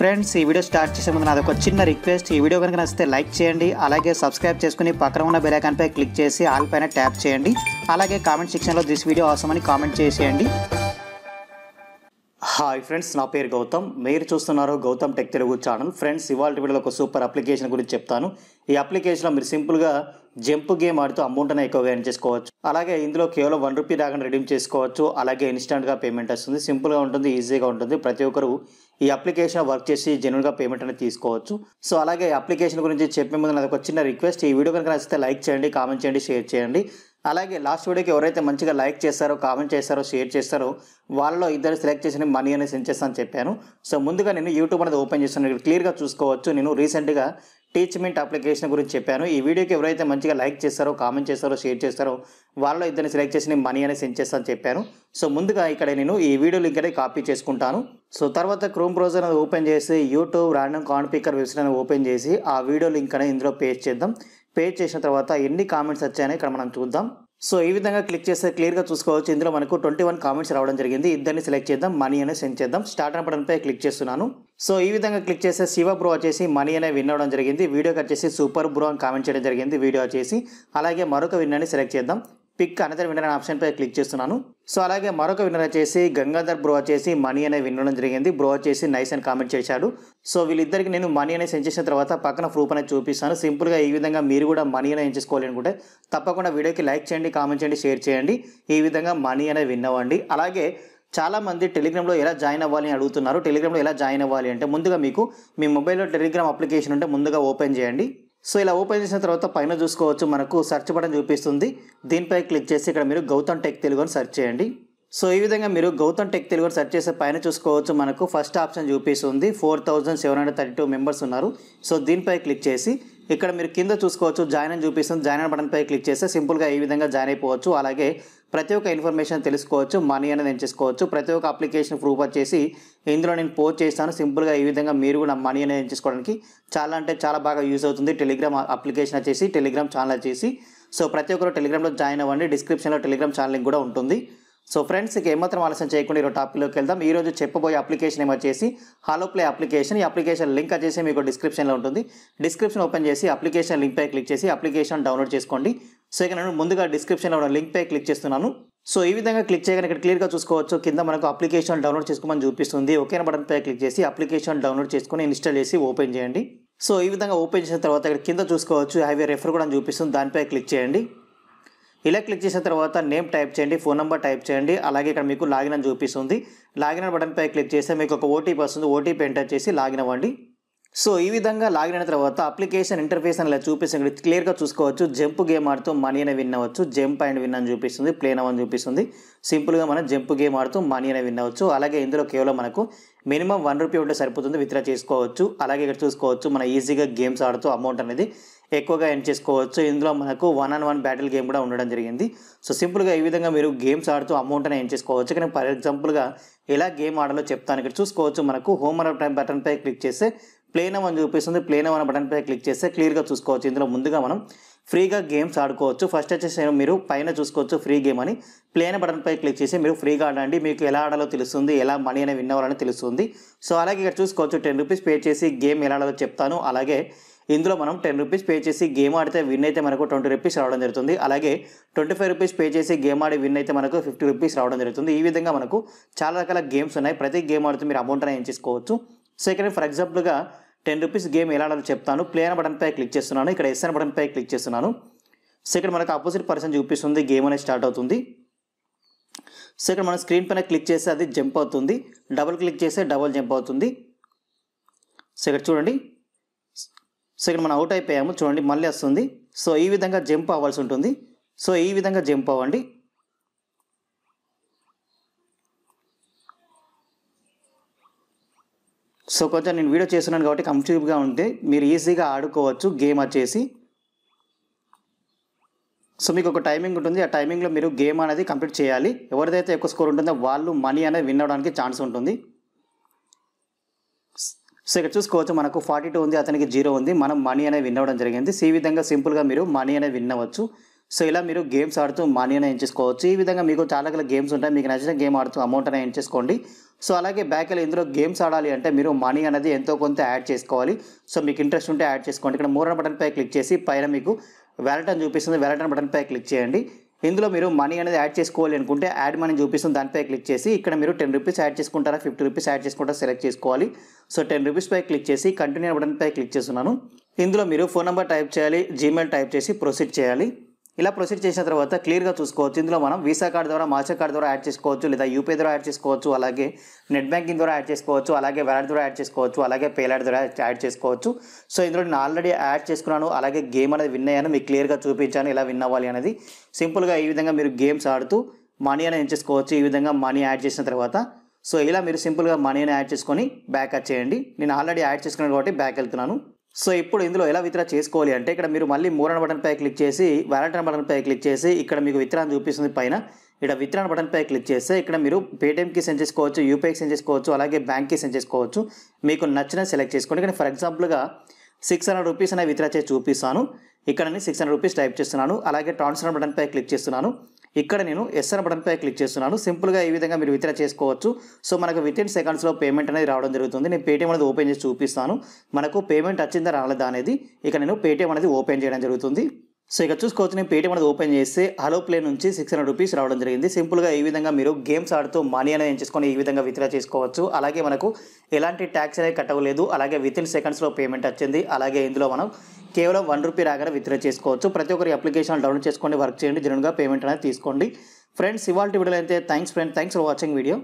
friends ఈ video start చేసే ముందు నాది ఒక చిన్న రిక్వెస్ట్ ఈ వీడియో కనుక నచ్చితే లైక్ చేయండి అలాగే సబ్స్క్రైబ్ చేసుకుని పక్కన ఉన్న బెలైకాన్పై క్లిక్ చేసి ఆల్ పైన ట్యాప్ చేయండి అలాగే కామెంట్ సెక్షన్లో దిస్ వీడియో అవసరమని కామెంట్ చేసేయండి హాయ్ ఫ్రెండ్స్ నా పేరు గౌతమ్ మీరు చూస్తున్నారు Gautam tech Telugu channel friends ఇవాళ వీడియోలో ఒక సూపర్ అప్లికేషన్ గురించి చెప్తాను ఈ అప్లికేషన్లో మీరు సింపుల్గా జంప్ గేమ్ ఆడుతూ అమౌంట్ అనే ఎక్కువగా ఎర్న్ చేసుకోవచ్చు అలాగే ఇందులో కేవలం వన్ రూపీ దాకా రెడీమ్ చేసుకోవచ్చు అలాగే ఇన్స్టెంట్గా పేమెంట్ వస్తుంది సింపుల్గా ఉంటుంది ఈజీగా ఉంటుంది ప్రతి ఒక్కరు ఈ అప్లికేషన్ వర్క్ చేసి జనరల్గా పేమెంట్ అనేది తీసుకోవచ్చు సో అలాగే అప్లికేషన్ గురించి చెప్పే ముందు నాకు ఒక చిన్న రిక్వెస్ట్ ఈ వీడియో కనుక నచ్చితే లైక్ చేయండి కామెంట్ చేయండి షేర్ చేయండి అలాగే లాస్ట్ వీడియోకి ఎవరైతే మంచిగా లైక్ చేస్తారో కామెంట్ చేస్తారో షేర్ చేస్తారో వాళ్ళలో ఇద్దరు సెలెక్ట్ చేసిన మనీ అనేది సెండ్ చేస్తాను చెప్పాను సో ముందుగా నేను యూట్యూబ్ అనేది ఓపెన్ చేస్తాను క్లియర్గా చూసుకోవచ్చు నేను రీసెంట్గా టీచ్మెంట్ అప్లికేషన్ గురించి చెప్పాను ఈ వీడియోకి ఎవరైతే మంచిగా లైక్ చేస్తారో కామెంట్ చేస్తారో షేర్ చేస్తారో వాళ్ళ ఇద్దరిని సెలెక్ట్ చేసి నేను మనీ అనేది సెండ్ చేస్తాను చెప్పాను సో ముందుగా ఇక్కడ నేను ఈ వీడియో లింక్ అనేది కాపీ చేసుకుంటాను సో తర్వాత క్రోమ్ బ్రౌజర్ అనేది ఓపెన్ చేసి YouTube random con picker website అనేది ఓపెన్ చేసి ఆ వీడియో లింక్ అనేది ఇందులో పేస్ట్ చేద్దాం పేస్ట్ చేసిన తర్వాత ఎన్ని కామెంట్స్ వచ్చాయని ఇక్కడ మనం చూద్దాం సో ఈ విధంగా క్లిక్ చేస్తే క్లియర్గా చూసుకోవచ్చు ఇందులో మనకు ట్వంటీ వన్ కామెంట్స్ రావడం జరిగింది ఇద్దరిని సెలెక్ట్ చేద్దాం మనీ అనే సెండ్ చేద్దాం స్టార్ట్ అనే బటన్పై క్లిక్ చేస్తున్నాను సో ఈ విధంగా క్లిక్ చేస్తే శివ బ్రో వచ్చేసి మనీ అనే విన్ అవ్వడం జరిగింది వీడియోకి వచ్చేసి సూపర్ బ్రో అని కామెంట్ చేయడం జరిగింది వీడియో వచ్చేసి అలాగే మరొక విన్ అని సెలెక్ట్ చేద్దాం పిక్ అనదర్ విన్నర్ అనే ఆప్షన్పై క్లిక్ చేస్తున్నాను సో అలాగే మరొక విన్నర్ వచ్చేసి గంగాధర్ బ్రో వచ్చేసి మనీ అనే వినడం జరిగింది బ్రో వచ్చేసి నైస్ అని కామెంట్ చేశాడు సో వీళ్ళిద్దరికి నేను మనీ అనే సెండ్ చేసిన తర్వాత పక్కన ప్రూఫ్ అనేది చూపిస్తాను సింపుల్గా ఈ విధంగా మీరు కూడా మనీ అనే ఎంచుకోవాలి అనుకుంటే తప్పకుండా వీడియోకి లైక్ చేయండి కామెంట్ చేయండి షేర్ చేయండి ఈ విధంగా మనీ అనేది విన్నవండి అలాగే చాలామంది టెలిగ్రామ్లో ఎలా జాయిన్ అవ్వాలి అని అడుగుతున్నారు టెలిగ్రామ్లో ఎలా జాయిన్ అవ్వాలి అంటే ముందుగా మీకు మీ మొబైల్లో టెలిగ్రామ్ అప్లికేషన్ ఉంటే ముందుగా ఓపెన్ చేయండి సో ఇలా ఓపెన్ చేసిన తర్వాత పైన చూసుకోవచ్చు మనకు సెర్చ్ బటన్ చూపిస్తుంది దీనిపై క్లిక్ చేసి ఇక్కడ మీరు గౌతమ్ టెక్ తెలుగు అని సర్చ్ చేయండి సో ఈ విధంగా మీరు గౌతమ్ టెక్ తెలుగు సెర్చ్ చేసే పైన చూసుకోవచ్చు మనకు ఫస్ట్ ఆప్షన్ చూపిస్తుంది four thousand seven hundred thirty two members ఉన్నారు సో దీనిపై క్లిక్ చేసి ఇక్కడ మీరు కింద చూసుకోవచ్చు జాయిన్ అని చూపిస్తుంది జాయిన్ అని బటన్పై క్లిక్ చేస్తే సింపుల్గా ఈ విధంగా జాయిన్ అయిపోవచ్చు అలాగే ప్రతి ఒక్క ఇన్ఫర్మేషన్ తెలుసుకోవచ్చు మనీ అనేది చేసుకోవచ్చు ప్రతి ఒక్క అప్లికేషన్ ప్రూఫ్ వచ్చేసి ఇందులో నేను పోస్ట్ చేస్తాను సింపుల్గా ఈ విధంగా మీరు కూడా మనీ అనేది చేసుకోవడానికి చాలా అంటే చాలా బాగా యూజ్ అవుతుంది టెలిగ్రామ్ అప్లికేషన్ వచ్చేసి టెలిగ్రామ్ ఛానల్ వచ్చేసి సో ప్రతి ఒక్కరు టెలిగ్రామ్లో జాయిన్ అవ్వండి డిస్క్రిప్షన్లో టెలిగ్రామ్ ఛానల్ కూడా ఉంటుంది సో ఫ్రెండ్స్ ఇక ఏమాత్రం ఆలస్యం చేయకుండా ఈరోజు టాపిక్లోకి వెళ్దాం ఈరోజు చెప్పబోయే అప్లికేషన్ ఏమో వచ్చేసి హాలో ప్లే అప్లికేషన్ ఈ అప్లికేషన్ లింక్ వచ్చేసి మీకు డిస్క్రిప్షన్లో ఉంటుంది డిస్క్రిప్షన్ ఓపెన్ చేసి అప్లికేషన్ లింక్పై క్లిక్ చేసి అప్లికేషన్ డౌన్లోడ్ చేసుకోండి సో ఇక నేను ముందుగా డిస్క్రిప్షన్లో ఉన్న లింక్పై క్లిక్ చేస్తున్నాను సో ఈ విధంగా క్లిక్ చేయగానే ఇక్కడ క్లియర్గా చూసుకోవచ్చు కింద మనకు అప్లికేషన్ డౌన్లోడ్ చేసుకోమని చూపిస్తుంది ఓకే బటన్పై క్లిక్ చేసి అప్లికేషన్ డౌన్లోడ్ చేసుకుని ఇన్స్టాల్ చేసి ఓపెన్ చేయండి సో ఈ విధంగా ఓపెన్ చేసిన తర్వాత ఇక్కడ కింద చూసుకోవచ్చు హైవే రెఫర్ కూడా చూపిస్తుంది దానిపై క్లిక్ చేయండి ఇలా క్లిక్ చేసిన తర్వాత నేమ్ టైప్ చేయండి ఫోన్ నెంబర్ టైప్ చేయండి అలాగే ఇక్కడ మీకు లాగిన్ అని చూపిస్తుంది లాగిన్ బటన్పై క్లిక్ చేస్తే మీకు ఒక ఓటీపీ వస్తుంది ఓటీపీ ఎంటర్ చేసి లాగిన్ అవ్వండి సో ఈ విధంగా లాగిన్ అయిన తర్వాత అప్లికేషన్ ఇంటర్ఫేస్ అని ఇలా చూపిస్తుంది క్లియర్గా చూసుకోవచ్చు జంప్ గేమ్ ఆడుతూ మనీ అనే విన్ అవ్వచ్చు జంప్ అండ్ విన్ అని చూపిస్తుంది ప్లేన్ అవ్వని చూపిస్తుంది సింపుల్గా మనం జంప్ గేమ్ ఆడుతూ మనీ అనే విన్ అవ్వచ్చు అలాగే ఇందులో కేవలం మనకు మినిమం వన్ రూపీ ఉంటే సరిపోతుంది విత్డ్రా చేసుకోవచ్చు అలాగే ఇక్కడ చూసుకోవచ్చు మనం ఈజీగా గేమ్స్ ఆడుతూ అమౌంట్ అనేది ఎక్కువగా ఎండ్ చేసుకోవచ్చు ఇందులో మనకు one on one battle game కూడా ఉండడం జరిగింది సో సింపుల్గా ఈ విధంగా మీరు గేమ్స్ ఆడుతూ అమౌంట్ అమౌంట్ని ఎండ్ చేసుకోవచ్చు కానీ ఫర్ ఎగ్జాంపుల్గా ఎలా గేమ్ ఆడాలో చెప్తాను ఇక్కడ చూసుకోవచ్చు మనకు హోమ్ హోమర్ టైం బటన్పై క్లిక్ చేస్తే ప్లేనవ్ అని చూపిస్తుంది ప్లేనవ్ బటన్ బటన్పై క్లిక్ చేస్తే క్లియర్గా చూసుకోవచ్చు ఇందులో ముందుగా మనం ఫ్రీగా గేమ్స్ ఆడుకోవచ్చు ఫస్ట్ వచ్చేసి మీరు పైన చూసుకోవచ్చు ఫ్రీ గేమ్ అని ప్లేన్ బటన్పై క్లిక్ చేసి మీరు ఫ్రీగా ఆడండి మీకు ఎలా ఆడాలో తెలుస్తుంది ఎలా మనీ అనేది విన్నవాలని తెలుస్తుంది సో అలాగే ఇక్కడ చూసుకోవచ్చు టెన్ రూపీస్ పే చేసి గేమ్ ఎలా ఆడాలో చెప్తాను అలాగే ఇందులో మనం టెన్ రూపీస్ పే చేసి గేమ్ ఆడితే విన్ అయితే మనకు ట్వంటీ రూపీస్ రావడం జరుగుతుంది అలాగే ట్వంటీ ఫైవ్ రూపీస్ పే చేసి గేమ్ ఆడి విన్ అయితే మనకు ఫిఫ్టీ రూపీస్ రావడం జరుగుతుంది ఈ విధంగా మనకు చాలా రకాల గేమ్స్ ఉన్నాయి ప్రతి గేమ్ ఆడితే మీరు అమౌంట్ అనేది చేసుకోవచ్చు సెకండ్ ఫర్ ఎగ్జాంపుల్గా టెన్ రూపీస్ గేమ్ ఎలా ఆడాలో చెప్తాను ప్లే బటన్ బటన్పై క్లిక్ చేస్తున్నాను ఇక్కడ ఎస్ఎన్ బటన్ బటన్పై క్లిక్ చేస్తున్నాను సెకండ్ మనకు ఆపోజిట్ పర్సన్ చూపిస్తుంది గేమ్ అనేది స్టార్ట్ అవుతుంది సెకండ్ మనం స్క్రీన్ పైన క్లిక్ చేస్తే అది జంప్ అవుతుంది డబుల్ క్లిక్ చేస్తే డబుల్ జంప్ అవుతుంది సెకండ్ చూడండి సో ఇక్కడ మనం అవుట్ అయిపోయాము చూడండి మళ్ళీ వస్తుంది సో ఈ విధంగా జంప్ అవ్వాల్సి ఉంటుంది సో ఈ విధంగా జంప్ అవ్వండి సో కొంచెం నేను వీడియో చేస్తున్నాను కాబట్టి కంఫ్యూజ్గా ఉంటే మీరు ఈజీగా ఆడుకోవచ్చు గేమ్ వచ్చేసి సో మీకు ఒక టైమింగ్ ఉంటుంది ఆ టైమింగ్లో మీరు గేమ్ అనేది కంప్లీట్ చేయాలి ఎవరిదైతే ఎక్కువ స్కోర్ ఉంటుందో వాళ్ళు మనీ అనేది విన్ అవడానికి ఛాన్స్ ఉంటుంది సో ఇక్కడ చూసుకోవచ్చు మనకు ఫార్టీ టూ ఉంది అతనికి జీరో ఉంది మనం మనీ అనేది విన్ అవ్వడం జరిగింది ఈ విధంగా సింపుల్గా మీరు మనీ అనేది విన్ అవ్వచ్చు సో ఇలా మీరు గేమ్స్ ఆడుతూ మనీ అనే ఎంచేసుకోవచ్చు ఈ విధంగా మీకు చాలా రకాల గేమ్స్ ఉంటాయి మీకు నచ్చిన గేమ్ ఆడుతూ అమౌంట్ అనేది ఎంచేసుకోండి సో అలాగే బ్యాక్ ఇందులో గేమ్స్ ఆడాలి అంటే మీరు మనీ అనేది ఎంతో కొంత యాడ్ చేసుకోవాలి సో మీకు ఇంట్రెస్ట్ ఉంటే యాడ్ చేసుకోండి ఇక్కడ మూరన బటన్పై క్లిక్ చేసి పైన మీకు వ్యాలెట్ అని చూపిస్తుంది వ్యాలెట్ బటన్పై క్లిక్ చేయండి ఇందులో మీరు మనీ అనేది యాడ్ చేసుకోవాలి అనుకుంటే యాడ్ మనీ చూపిస్తుంది దానిపై క్లిక్ చేసి ఇక్కడ మీరు టెన్ రూపీస్ యాడ్ చేసుకుంటారా ఫిఫ్టీ రూపీస్ యాడ్ చేసుకుంటారా సెలెక్ట్ చేసుకోవాలి సో టెన్ రూపీస్పై క్లిక్ చేసి కంటిన్యూ బటన్పై క్లిక్ చేస్తున్నాను ఇందులో మీరు ఫోన్ నెంబర్ టైప్ చేయాలి జీమెయిల్ టైప్ చేసి ప్రొసీడ్ చేయాలి ఇలా ప్రొసీడ్ చేసిన తర్వాత క్లియర్గా చూసుకోవచ్చు ఇందులో మనం వీసా కార్డ్ ద్వారా మాస్టర్ కార్డ్ ద్వారా యాడ్ చేసుకోవచ్చు లేదా యూపీఐ ద్వారా యాడ్ చేసుకోవచ్చు అలాగే నెట్ బ్యాంకింగ్ ద్వారా యాడ్ చేసుకోవచ్చు అలాగే వ్యాలెట్ ద్వారా యాడ్ చేసుకోవచ్చు అలాగే పేలాడ్ ద్వారా యాడ్ చేసుకోవచ్చు సో ఇందులో నేను ఆల్రెడీ యాడ్ చేసుకున్నాను అలాగే గేమ్ అనేది విన్ అయ్యాను మీకు క్లియర్గా చూపించాను ఇలా విన్ అవ్వాలి అనేది సింపుల్గా ఈ విధంగా మీరు గేమ్స్ ఆడుతూ మనీ అనేది చేసుకోవచ్చు ఈ విధంగా మనీ యాడ్ చేసిన తర్వాత సో ఇలా మీరు సింపుల్గా మనీని యాడ్ చేసుకొని బ్యాక్ చేయండి నేను ఆల్రెడీ యాడ్ చేసుకున్నాను కాబట్టి బ్యాక్ వెళ్తున్నాను సో ఇప్పుడు ఇందులో ఎలా విత్డ్రా చేసుకోవాలి అంటే ఇక్కడ మీరు మళ్ళీ బటన్ బటన్పై క్లిక్ చేసి బటన్ బటన్పై క్లిక్ చేసి ఇక్కడ మీకు విత్రాన్ని చూపిస్తుంది పైన ఇక్కడ విత్రాన్ బటన్పై క్లిక్ చేస్తే ఇక్కడ మీరు పేటీఎంకి సెండ్ చేసుకోవచ్చు యూపీఐకి సెండ్ చేసుకోవచ్చు అలాగే బ్యాంక్కి సెండ్ చేసుకోవచ్చు మీకు నచ్చిన సెలెక్ట్ చేసుకోండి కానీ ఫర్ ఎగ్జాంపుల్గా సిక్స్ హండ్రెడ్ రూపీస్ అనే విత్రా చేసి చూపిస్తాను ఇక్కడ సిక్స్ హండ్రెడ్ రూపీస్ టైప్ చేస్తున్నాను అలాగే ట్రాన్స్ఫర్ బటన్పై క్లిక్ చేస్తున్నాను ఇక్కడ నేను ఎస్ఎన్ అనే బటన్పై క్లిక్ చేస్తున్నాను సింపుల్గా ఈ విధంగా మీరు విత్డ్రా చేసుకోవచ్చు సో మనకు విత్ ఇన్ సెకండ్స్లో పేమెంట్ అనేది రావడం జరుగుతుంది నేను పేటీఎం అనేది ఓపెన్ చేసి చూపిస్తాను మనకు పేమెంట్ వచ్చిందా రాలేదా అనేది ఇక్కడ నేను పేటీఎం అనేది ఓపెన్ చేయడం జరుగుతుంది సో ఇక్కడ చూసుకోవచ్చు నేను పేటీఎం అనేది ఓపెన్ చేసి హలో ప్లే నుంచి సిక్స్ హండ్రెడ్ రూపీస్ రావడం జరిగింది సింపుల్గా ఈ విధంగా మీరు గేమ్స్ ఆడుతూ మనీ అనేది చేసుకొని ఈ విధంగా విత్డ్రా చేసుకోవచ్చు అలాగే మనకు ఎలాంటి ట్యాక్స్ అనేది కట్టవలేదు అలాగే విత్ ఇన్ సెకండ్స్లో పేమెంట్ వచ్చింది అలాగే ఇందులో మనం కేవలం వన్ రూపీ రాగానే విత్డ్రా చేసుకోవచ్చు ప్రతి ఒక్కరి అప్లికేషన్ డౌన్లోడ్ చేసుకోండి వర్క్ చేయండి జనరల్గా పేమెంట్ అనేది తీసుకోండి ఫ్రెండ్స్ ఇవాళ వీడియోలో అయితే thanks friend thanks for watching video